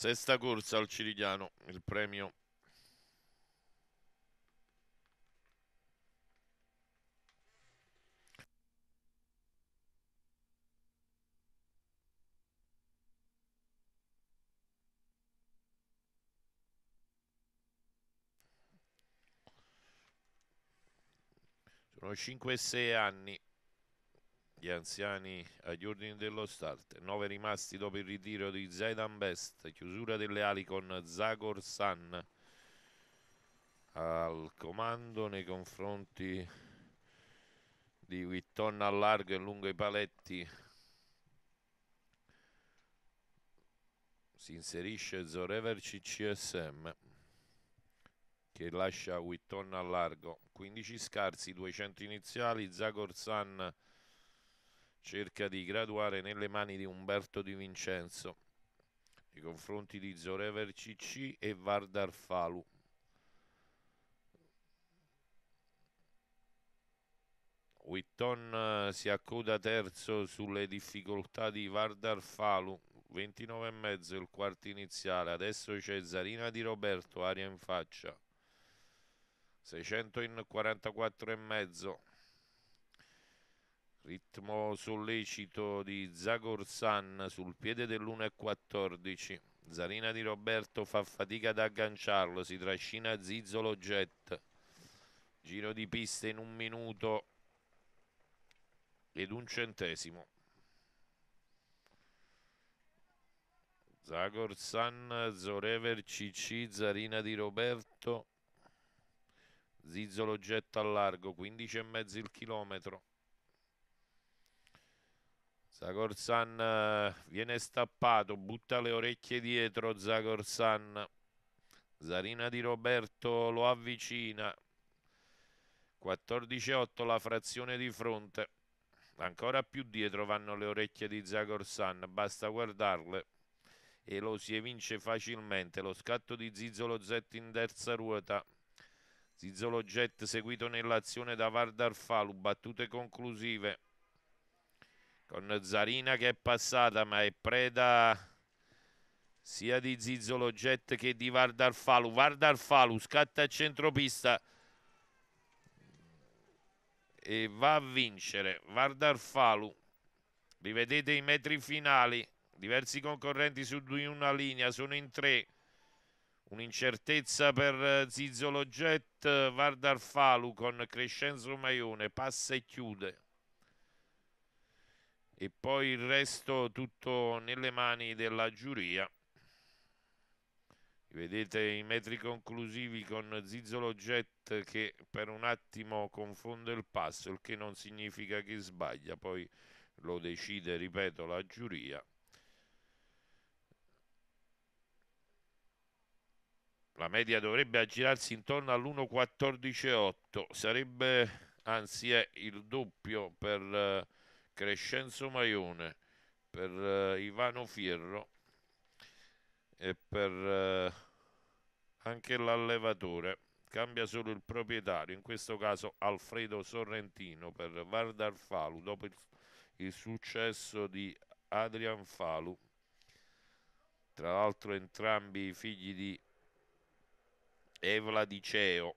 Sesta corsa al Cirigliano, il premio sono 5 e 6 anni gli anziani agli ordini dello start, 9 rimasti dopo il ritiro di Zaidan Best, chiusura delle ali con Zagor San al comando nei confronti di Witton a largo e lungo i paletti si inserisce Zorever CCSM che lascia Witton a largo 15 scarsi, 200 iniziali Zagor San cerca di graduare nelle mani di Umberto Di Vincenzo nei confronti di Zorever Cicci e Vardar Falu. Witton eh, si accoda terzo sulle difficoltà di Vardar Falu, 29,5 il quarto iniziale, adesso c'è Zarina di Roberto, aria in faccia, 600 in 644,5 Ritmo sollecito di Zagorsan sul piede dell'1.14. Zarina di Roberto fa fatica ad agganciarlo, si trascina Zizzolo Jet. Giro di pista in un minuto ed un centesimo. Zagorsan, Zorever CC, Zarina di Roberto, Zizzolo getta a largo, 15 e mezzo il chilometro. Zagorsan eh, viene stappato, butta le orecchie dietro Zagorsan. Zarina di Roberto lo avvicina. 14-8 la frazione di fronte. Ancora più dietro vanno le orecchie di Zagorsan, basta guardarle e lo si evince facilmente. Lo scatto di Zizzolo Zet in terza ruota. Zizzolo Jet seguito nell'azione da Vardar Falu, battute conclusive con Zarina che è passata ma è preda sia di Zizzolo Jet che di Vardarfalu Vardarfalu scatta a centropista e va a vincere Vardarfalu rivedete i metri finali diversi concorrenti su di una linea sono in tre un'incertezza per eh, Zizzolo Jet Vardarfalu con Crescenzo Maione passa e chiude e poi il resto tutto nelle mani della giuria. Vedete i metri conclusivi con Zizzolo Jet che per un attimo confonde il passo, il che non significa che sbaglia, poi lo decide, ripeto, la giuria. La media dovrebbe aggirarsi intorno all'1.14.8, sarebbe, anzi è il doppio per eh, Crescenzo Maione, per uh, Ivano Fierro e per uh, anche l'allevatore. Cambia solo il proprietario, in questo caso Alfredo Sorrentino per Vardar Falu, dopo il, il successo di Adrian Falu. Tra l'altro entrambi figli di Evla Diceo,